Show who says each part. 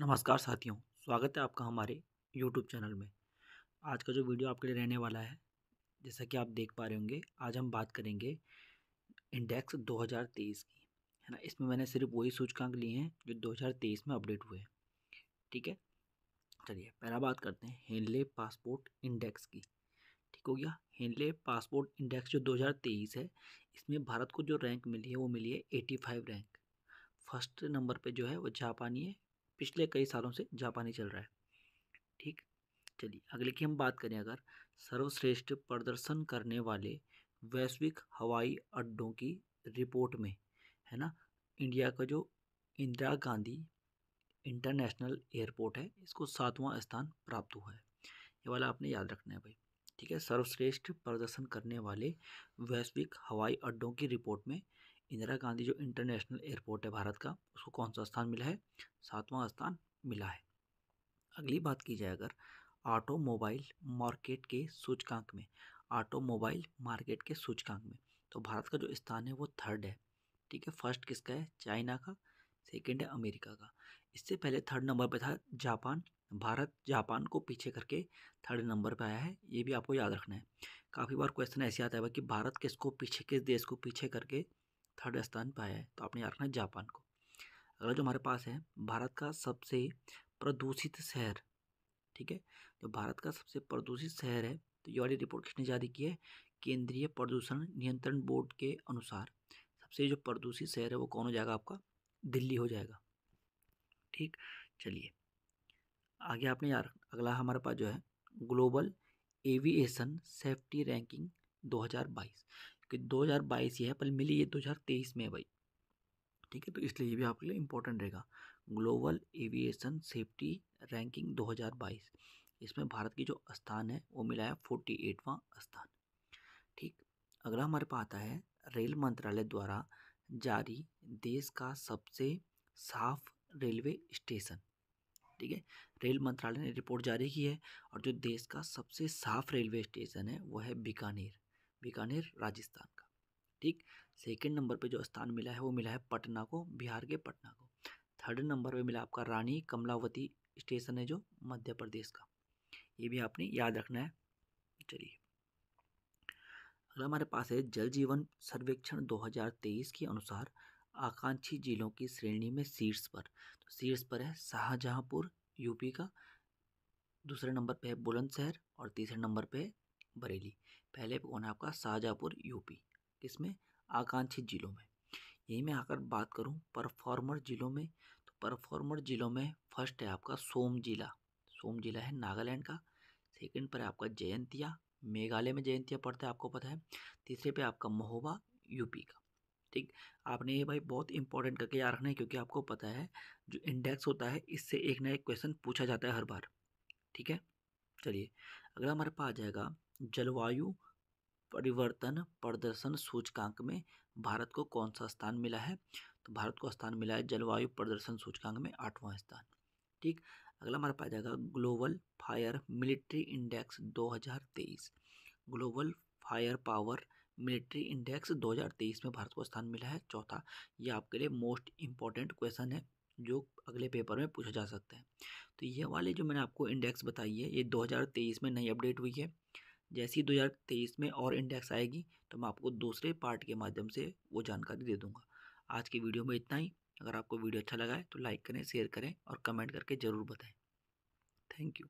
Speaker 1: नमस्कार साथियों स्वागत है आपका हमारे यूट्यूब चैनल में आज का जो वीडियो आपके लिए रहने वाला है जैसा कि आप देख पा रहे होंगे आज हम बात करेंगे इंडेक्स 2023 की है ना इसमें मैंने सिर्फ वही सूचकांक लिए हैं जो 2023 में अपडेट हुए हैं ठीक है चलिए पहला बात करते हैं हेनले पासपोर्ट इंडेक्स की ठीक हो गया हेनले पासपोर्ट इंडेक्स जो दो है इसमें भारत को जो रैंक मिली है वो मिली है एटी रैंक फर्स्ट नंबर पर जो है वो जापानी है पिछले कई सालों से जापानी चल रहा है ठीक चलिए अगले की हम बात करें अगर सर्वश्रेष्ठ प्रदर्शन करने वाले वैश्विक हवाई अड्डों की रिपोर्ट में है ना इंडिया का जो इंदिरा गांधी इंटरनेशनल एयरपोर्ट है इसको सातवां स्थान प्राप्त हुआ है ये वाला आपने याद रखना है भाई ठीक है सर्वश्रेष्ठ प्रदर्शन करने वाले वैश्विक हवाई अड्डों की रिपोर्ट में इंदिरा गांधी जो इंटरनेशनल एयरपोर्ट है भारत का उसको कौन सा स्थान मिला है सातवां स्थान मिला है अगली बात की जाए अगर ऑटोमोबाइल मार्केट के सूचकांक में ऑटोमोबाइल मार्केट के सूचकांक में तो भारत का जो स्थान है वो थर्ड है ठीक है फर्स्ट किसका है चाइना का सेकेंड है अमेरिका का इससे पहले थर्ड नंबर पर था जापान भारत जापान को पीछे करके थर्ड नंबर पर आया है ये भी आपको याद रखना है काफ़ी बार क्वेश्चन ऐसे आता है कि भारत किसको पीछे किस देश को पीछे करके थर्ड स्थान पर आया है तो आपने याद रखना है जापान को अगला जो हमारे पास है भारत का सबसे प्रदूषित शहर ठीक है जो भारत का सबसे प्रदूषित शहर है तो ये वाली रिपोर्ट किसने जारी की है केंद्रीय प्रदूषण नियंत्रण बोर्ड के अनुसार सबसे जो प्रदूषित शहर है वो कौन हो जाएगा आपका दिल्ली हो जाएगा ठीक चलिए आगे आपने यार अगला हमारे पास जो है ग्लोबल एविएशन सेफ्टी रैंकिंग 2022 कि 2022 ये है पर मिली ये 2023 में है भाई ठीक है तो इसलिए ये भी आपके लिए इंपॉर्टेंट रहेगा ग्लोबल एविएशन सेफ्टी रैंकिंग 2022 इसमें भारत की जो स्थान है वो मिला है फोर्टी एटवां स्थान ठीक अगला हमारे पास आता है रेल मंत्रालय द्वारा जारी देश का सबसे साफ रेलवे स्टेशन ठीक है रेल मंत्रालय ने रिपोर्ट जारी की है और जो देश का सबसे साफ रेलवे स्टेशन है वह है बीकानेर बीकानेर राजस्थान का ठीक सेकेंड नंबर पे जो स्थान मिला है वो मिला है पटना को बिहार के पटना को थर्ड नंबर पे मिला आपका रानी कमलावती स्टेशन है जो मध्य प्रदेश का ये भी आपने याद रखना है चलिए अगला हमारे पास है जल जीवन सर्वेक्षण 2023 के अनुसार आकांक्षी जिलों की श्रेणी में शीर्ष पर तो शीर्ष पर है शाहजहाँपुर यूपी का दूसरे नंबर पे है बुलंदशहर और तीसरे नंबर पे बरेली पहले कौन है आपका शाहजहाँपुर यूपी किसमें आकांक्षित जिलों में यही मैं आकर बात करूँ परफॉर्मर जिलों में तो परफॉर्मर जिलों में फर्स्ट है आपका सोम जिला सोम जिला है नागालैंड का सेकंड पर है आपका जयंतिया मेघालय में जयंतिया पड़ता है आपको पता है तीसरे पे आपका महोबा यूपी का ठीक आपने ये भाई बहुत इंपॉर्टेंट करके याद रखना है क्योंकि आपको पता है जो इंडेक्स होता है इससे एक ना एक क्वेश्चन पूछा जाता है हर बार ठीक है चलिए अगला हमारे पास आ जाएगा जलवायु परिवर्तन प्रदर्शन सूचकांक में भारत को कौन सा स्थान मिला है तो भारत को स्थान मिला है जलवायु प्रदर्शन सूचकांक में आठवां स्थान ठीक अगला हमारे पास जाएगा global fire military index 2023 global fire power military index 2023 में भारत को स्थान मिला है चौथा ये आपके लिए मोस्ट इम्पॉर्टेंट क्वेश्चन है जो अगले पेपर में पूछा जा सकता है तो ये वाले जो मैंने आपको इंडेक्स बताई है ये 2023 में नई अपडेट हुई है दो हज़ार 2023 में और इंडेक्स आएगी तो मैं आपको दूसरे पार्ट के माध्यम से वो जानकारी दे दूँगा आज की वीडियो में इतना ही अगर आपको वीडियो अच्छा लगा है तो लाइक करें शेयर करें और कमेंट करके ज़रूर बताएँ थैंक यू